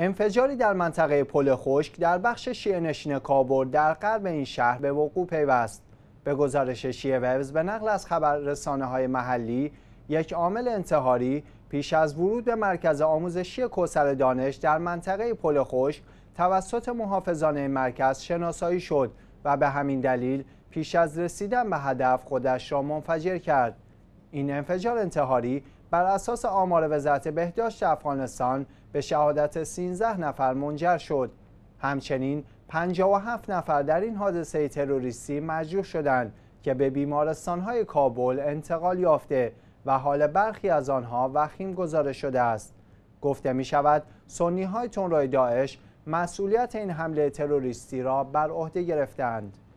انفجاری در منطقه پل خشک در بخش شیعه نشین در غرب این شهر به وقوع پیوست به گزارش شیعه ویوز به نقل از رسانه های محلی یک عامل انتحاری پیش از ورود به مرکز آموزشی کوسر دانش در منطقه پل خشک توسط محافظان مرکز شناسایی شد و به همین دلیل پیش از رسیدن به هدف خودش را منفجر کرد این انفجار انتحاری بر اساس آمار وزارت بهداشت افغانستان به شهادت 13 نفر منجر شد همچنین 57 نفر در این حادثه تروریستی مجروح شدند که به بیمارستانهای کابل انتقال یافته و حال برخی از آنها وخیم گزارش شده است گفته می شود سنی های تنرای داعش مسئولیت این حمله تروریستی را بر عهده گرفتند